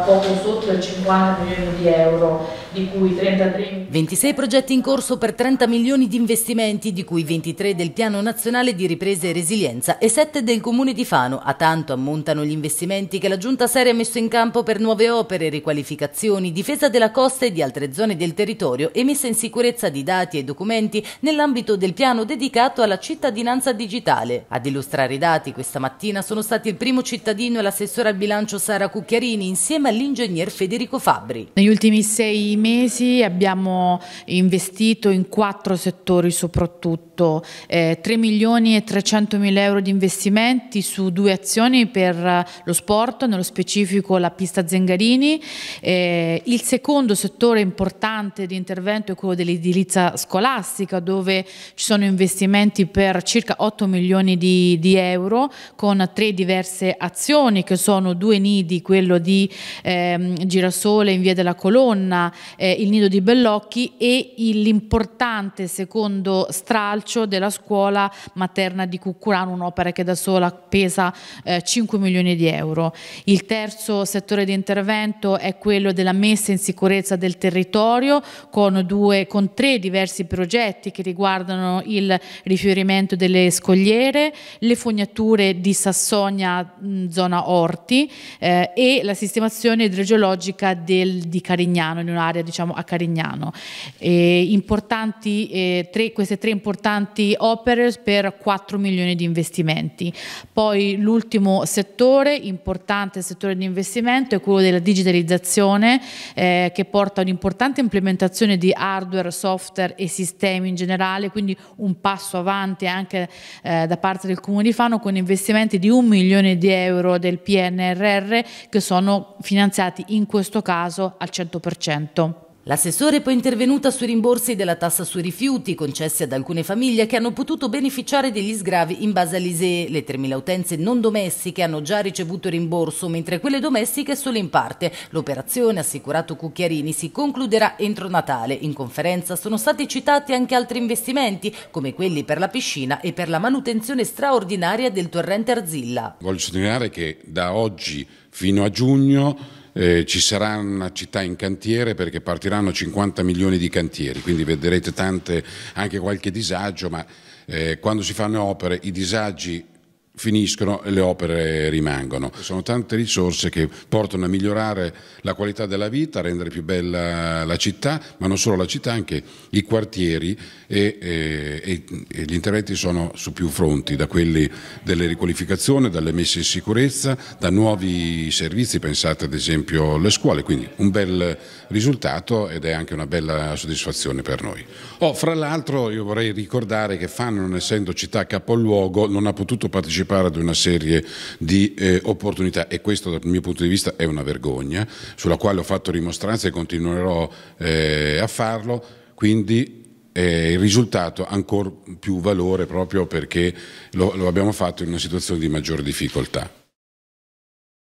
poco sotto i 50 milioni di euro, di cui 33... 26 progetti in corso per 30 milioni di investimenti, di cui 23 del Piano Nazionale di Ripresa e Resilienza e 7 del Comune di Fano. A tanto ammontano gli investimenti che la Giunta Serie ha messo in campo per nuove opere, riqualificazioni, difesa della costa e di altre zone del territorio e messa in sicurezza di dati e documenti nell'ambito del piano dedicato alla cittadinanza digitale. Ad illustrare i dati questa mattina sono stati il primo cittadino e l'assessore al bilancio Sara Cucchiarini insieme insieme all'ingegner Federico Fabri. Negli ultimi sei mesi abbiamo investito in quattro settori soprattutto, eh, 3 milioni e 300 mila euro di investimenti su due azioni per lo sport, nello specifico la pista Zengarini. Eh, il secondo settore importante di intervento è quello dell'edilizia scolastica dove ci sono investimenti per circa 8 milioni di, di euro con tre diverse azioni che sono due nidi, quello di ehm, Girasole in via della Colonna, eh, il nido di Bellocchi e l'importante secondo stralcio della scuola materna di Cucurano, un'opera che da sola pesa eh, 5 milioni di euro. Il terzo settore di intervento è quello della messa in sicurezza del territorio con, due, con tre diversi progetti che riguardano il rifiorimento delle scogliere, le fognature di Sassonia zona Orti eh, e la sistemazione formazione idrogeologica del, di Carignano, in un'area diciamo, a Carignano. Eh, eh, tre, queste tre importanti opere per 4 milioni di investimenti. Poi l'ultimo settore, importante settore di investimento, è quello della digitalizzazione eh, che porta a un'importante implementazione di hardware, software e sistemi in generale, quindi un passo avanti anche eh, da parte del Comune di Fano con investimenti di 1 milione di euro del PNRR che sono finanziati in questo caso al 100%. L'assessore è poi intervenuta sui rimborsi della tassa sui rifiuti concessi ad alcune famiglie che hanno potuto beneficiare degli sgravi in base all'ISEE. Le 3.000 utenze non domestiche hanno già ricevuto il rimborso, mentre quelle domestiche solo in parte. L'operazione, assicurato Cucchiarini, si concluderà entro Natale. In conferenza sono stati citati anche altri investimenti, come quelli per la piscina e per la manutenzione straordinaria del torrente Arzilla. Voglio sottolineare che da oggi fino a giugno eh, ci sarà una città in cantiere perché partiranno 50 milioni di cantieri, quindi vedrete tante, anche qualche disagio, ma eh, quando si fanno opere i disagi finiscono e le opere rimangono. Sono tante risorse che portano a migliorare la qualità della vita, a rendere più bella la città, ma non solo la città, anche i quartieri e, eh, e, e gli interventi sono su più fronti, da quelli delle riqualificazioni, dalle messe in sicurezza, da nuovi servizi, pensate ad esempio alle scuole, quindi un bel risultato ed è anche una bella soddisfazione per noi. Oh, fra l'altro io vorrei ricordare che Fanno, non essendo città capoluogo, non ha potuto partecipare prepara ad una serie di eh, opportunità e questo dal mio punto di vista è una vergogna, sulla quale ho fatto rimostranze e continuerò eh, a farlo, quindi eh, il risultato ha ancora più valore proprio perché lo, lo abbiamo fatto in una situazione di maggiore difficoltà.